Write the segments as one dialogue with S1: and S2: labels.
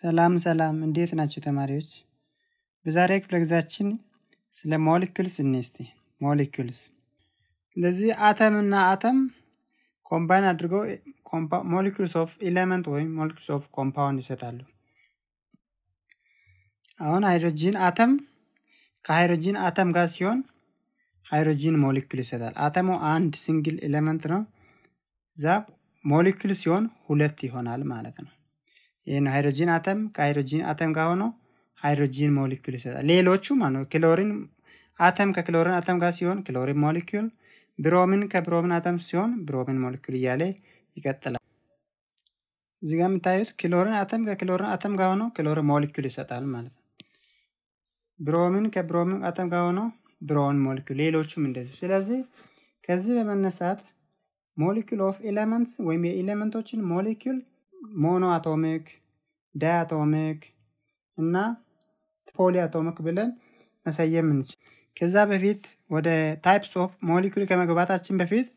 S1: ሰላም ሰላም እንዴት ናቸው ተማሪዎች በዛሬ ክፍለ ጊዜያችን ስለ ሞሊክልስ እንስቲ ሞሊክልስ ስለዚህ አተም እና አተም ኮምባይን አድርገው ሞሊክልስ ኦፍ ኤሌመንት ወይም ሞሊክልስ ኦፍ ኮምፓውንድ ይሰጣሉ አሁን ሃይድሮጂን አተም ከሃይድሮጂን አተም ጋር ሲሆን ሃይድሮጂን ሞሊክል ይሰጣል አተሙ አንድ ሲንግል ኤሌመንት ነው ዛ ሞሊክል ሲሆን ሁለት ይሆናል ማለት ነው ይህን ሃይድሮጂን አተም ከሃይድሮጂን አተም ጋር ሆኖ ሃይድሮጂን ሞሊኪል ይሰጣል። ሌሎቹ ማለት ነው ክሎሪን አተም ከክሎሪን አተም ጋር ሲሆን ክሎሪን ሞሊኪል፣ ብሮሚን ከብሮሚን አተም ሲሆን ብሮሚን ሞሊኪል እያለ ይቀጥላል። እዚህ ጋር የምታዩት ክሎሪን አተም ከክሎሪን አተም ጋር ሆኖ ክሎሪን ሞሊኪል ይሰጣል ማለት ነው። ብሮሚን ከብሮሚን አተም ጋር ሆኖ ብሮን ሞሊኪል፣ ሌሎቹም እንደዚህ። ስለዚህ ከዚህ በመነሳት ሞሊኪል ኦፍ ኤሌመንትስ ወይም የኤሌመንቶችን ሞሊኪል ሞኖ አቶሚክ፣ ዳይ አቶሚክ እና ፖሊ አቶሚክ ብለን መሰየም እንችል። ከዛ በፊት ወደ ታይፕስ ኦፍ ሞሊኩል ከመግባታችን በፊት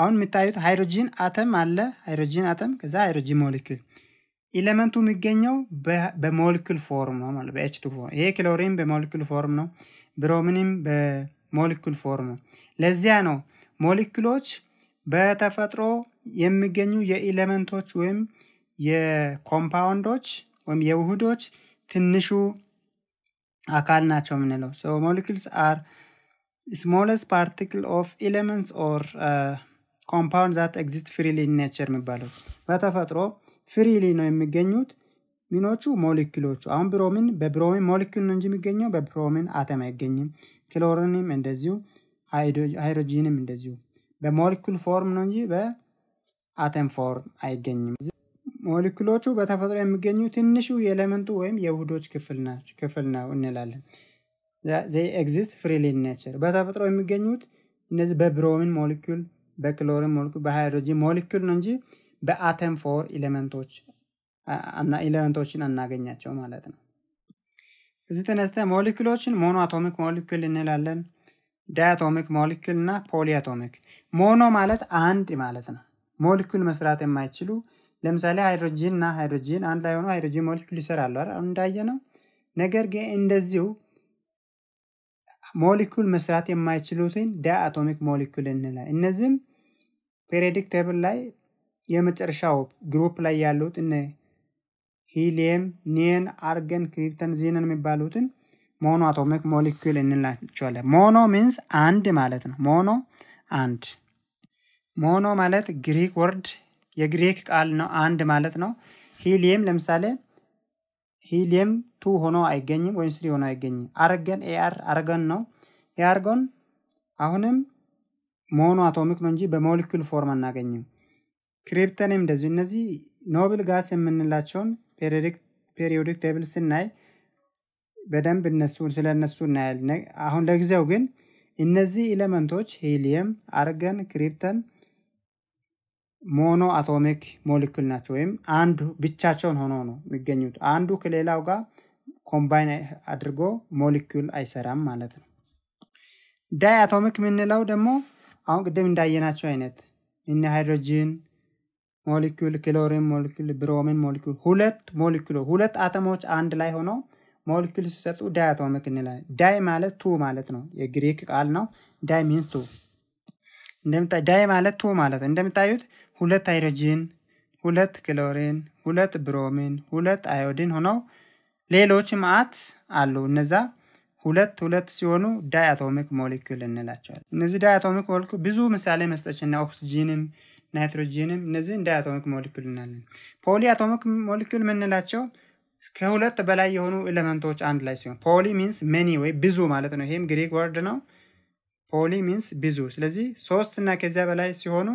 S1: አሁን የምታዩት ሃይድሮጂን አተም አለ። ሃይድሮጂን አተም ከዛ ሃይድሮጂን ሞሊኩል ኤሌመንቱ የሚገኘው በሞሊኩል ፎርም ነው ማለት በኤች ቱ ፎርም። ይሄ ክሎሪን በሞሊኩል ፎርም ነው፣ ብሮሚንም በሞሊኩል ፎርም ነው። ለዚያ ነው ሞሊኩሎች በተፈጥሮ የሚገኙ የኤሌመንቶች ወይም የኮምፓውንዶች ወይም የውህዶች ትንሹ አካል ናቸው የምንለው ሶ ሞሊኪልስ አር ስሞለስ ፓርቲክል ኦፍ ኤሌመንትስ ኦር ኮምፓውንድ ዛት ኤግዚስት ፍሪሊ ኔቸር የሚባለው በተፈጥሮ ፍሪሊ ነው የሚገኙት ሚኖቹ ሞሊኪሎቹ አሁን ብሮሚን በብሮሚን ሞሊኪል ነው እንጂ የሚገኘው በብሮሚን አተም አይገኝም ክሎሪንም እንደዚሁ ሃይድሮጂንም እንደዚሁ በሞሊኩል ፎርም ነው እንጂ በአተም ፎርም አይገኝም። ሞለኪሎቹ በተፈጥሮ የሚገኙ ትንሹ የኤሌመንቱ ወይም የውህዶች ክፍል ነው እንላለን። ዘይ ኤግዚስት ፍሪሊ ኔቸር በተፈጥሮ የሚገኙት እነዚህ በብሮሚን ሞለኪል፣ በክሎሪን ሞለኪል፣ በሃይድሮጂን ሞለኪል ነው እንጂ በአተም ፎር ኤሌመንቶችን አናገኛቸው ማለት ነው። እዚህ ተነስተ ሞለኪሎችን ሞኖ አቶሚክ ሞለኪውል እንላለን። ዳያቶሚክ ሞለኪውል እና ፖሊአቶሚክ ሞኖ ማለት አንድ ማለት ነው። ሞለኪል መስራት የማይችሉ ለምሳሌ ሃይድሮጂን እና ሃይድሮጂን አንድ ላይ ሆኖ ሃይድሮጂን ሞለኪል ይሰራሉ አይደል እንዳየ ነው። ነገር ግን እንደዚሁ ሞሊኩል መስራት የማይችሉትን ዳአቶሚክ ሞሊኩል እንላ እነዚህም ፔሪዮዲክ ቴብል ላይ የመጨረሻው ግሩፕ ላይ ያሉት እነ ሂሊየም፣ ኒየን፣ አርገን፣ ክሪፕተን፣ ዚነን የሚባሉትን ሞኖ አቶሚክ ሞሊኩል እንላቸዋለን። ሞኖ ሚንስ አንድ ማለት ነው። ሞኖ አንድ። ሞኖ ማለት ግሪክ ወርድ የግሪክ ቃል ነው፣ አንድ ማለት ነው። ሂሊየም ለምሳሌ ሂሊየም ቱ ሆኖ አይገኝም፣ ወይም ስሪ ሆኖ አይገኝም። አረገን ኤአር አረገን ነው። የአርገን አሁንም ሞኖ አቶሚክ ነው እንጂ በሞሊኩል ፎርም አናገኝም። ክሪፕተንም እንደዚሁ። እነዚህ ኖብል ጋስ የምንላቸውን ፔሪዮዲክ ቴብል ስናይ በደንብ እነሱ ስለ እነሱ እናያል። አሁን ለጊዜው ግን እነዚህ ኤሌመንቶች ሂሊየም፣ አርገን፣ ክሪፕተን ሞኖ አቶሚክ ሞሊኩል ናቸው ወይም አንዱ ብቻቸውን ሆኖ ነው የሚገኙት። አንዱ ከሌላው ጋር ኮምባይን አድርጎ ሞሊኩል አይሰራም ማለት ነው። ዳይ አቶሚክ የምንለው ደግሞ አሁን ቅድም እንዳየናቸው አይነት እነ ሃይድሮጂን ሞሊኩል፣ ክሎሪን ሞሊኩል፣ ብሮሚን ሞሊኩል ሁለት ሞሊኩል ሁለት አተሞች አንድ ላይ ሆኖ ሞሊኩል ሲሰጡ ዳይ አቶሚክ እንላለን። ዳይ ማለት ቱ ማለት ነው። የግሪክ ቃል ነው። ዳይ ሚንስ ቱ እንደምታ ዳይ ማለት ቱ ማለት ነው። እንደምታዩት ሁለት ሃይድሮጂን፣ ሁለት ክሎሪን፣ ሁለት ብሮሚን፣ ሁለት አዮዲን ሆነው ሌሎች ማአት አሉ። እነዛ ሁለት ሁለት ሲሆኑ ዳይ አቶሚክ እንላቸዋል። እነዚህ ዳያቶሚክ አቶሚክ ብዙ ምሳሌ መስጠችና ኦክሲጂንም ናይትሮጂንም እነዚህን ዳያቶሚክ አቶሚክ እናለን። ፖሊ አቶሚክ ሞሌኪል የምንላቸው ከሁለት በላይ የሆኑ ኤሌመንቶች አንድ ላይ ሲሆን ፖሊ ሚንስ መኒ ወይ ብዙ ማለት ነው። ይሄም ግሪክ ወርድ ነው። ፖሊ ሚንስ ብዙ። ስለዚህ ሶስት እና ከዚያ በላይ ሲሆኑ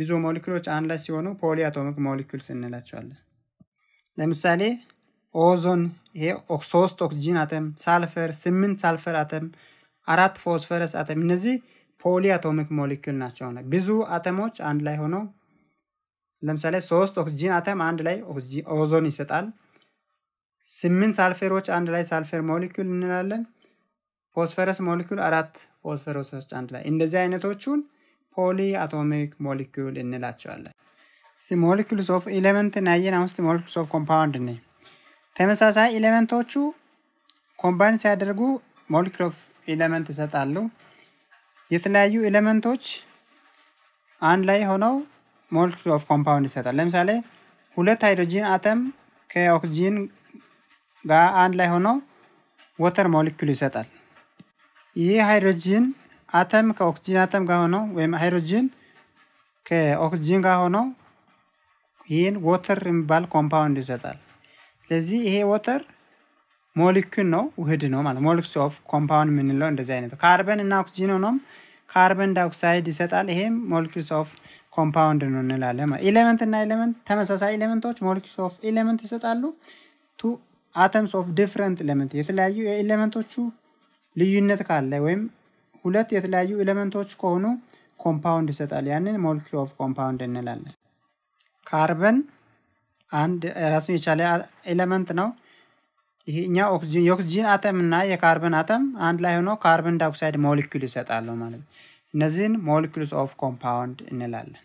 S1: ብዙ ሞሊኪሎች አንድ ላይ ሲሆኑ ፖሊአቶሚክ ሞሊኪልስ እንላቸዋለን። ለምሳሌ ኦዞን ይሄ ሶስት ኦክሲጂን አተም፣ ሳልፈር ስምንት ሳልፈር አተም፣ አራት ፎስፈረስ አተም እነዚህ ፖሊአቶሚክ ሞሊኪል ናቸው። ብዙ አተሞች አንድ ላይ ሆኖ ለምሳሌ ሶስት ኦክሲጂን አተም አንድ ላይ ኦዞን ይሰጣል። ስምንት ሳልፌሮች አንድ ላይ ሳልፌር ሞሊኪል እንላለን። ፎስፈረስ ሞሊኪል አራት ፎስፈረሶች አንድ ላይ እንደዚህ አይነቶቹን ፖሊ አቶሚክ ሞሊኪል እንላቸዋለን። እስቲ ሞሊኪውልስ ኦፍ ኤሌመንት ናየን። አሁን እስቲ ሞሊኪውልስ ኦፍ ኮምፓውንድ ነ ተመሳሳይ ኤሌመንቶቹ ኮምባይን ሲያደርጉ ሞሊኪል ኦፍ ኤሌመንት ይሰጣሉ። የተለያዩ ኤሌመንቶች አንድ ላይ ሆነው ሞሊኪል ኦፍ ኮምፓውንድ ይሰጣል። ለምሳሌ ሁለት ሃይድሮጂን አተም ከኦክሲጂን ጋር አንድ ላይ ሆነው ወተር ሞሊኪል ይሰጣል። ይህ ሃይድሮጂን አተም ከኦክሲጅን አተም ጋር ሆኖ ወይም ሃይድሮጅን ከኦክሲጅን ጋር ሆኖ ይህን ወተር የሚባል ኮምፓውንድ ይሰጣል። ስለዚህ ይሄ ወተር ሞሊኪል ነው፣ ውህድ ነው ማለት ሞሊክስ ኦፍ ኮምፓውንድ የምንለው እንደዚህ አይነት ካርበን እና ኦክሲጅን ሆኖም ካርበን ዳይኦክሳይድ ይሰጣል። ይሄም ሞሊኪልስ ኦፍ ኮምፓውንድ ነው እንላለን። ኤሌመንት እና ኤሌመንት ተመሳሳይ ኤሌመንቶች ሞሊኪልስ ኦፍ ኤሌመንት ይሰጣሉ። ቱ አተምስ ኦፍ ዲፍረንት ኤሌመንት የተለያዩ የኤሌመንቶቹ ልዩነት ካለ ወይም ሁለት የተለያዩ ኤሌመንቶች ከሆኑ ኮምፓውንድ ይሰጣል። ያንን ሞለኪል ኦፍ ኮምፓውንድ እንላለን። ካርበን አንድ ራሱን የቻለ ኤሌመንት ነው። ይሄኛ የኦክሲጂን አተም እና የካርበን አተም አንድ ላይ ሆኖ ካርበን ዳይኦክሳይድ ሞለኪል ይሰጣሉ ማለት ነው። እነዚህን ሞለኪልስ ኦፍ ኮምፓውንድ እንላለን።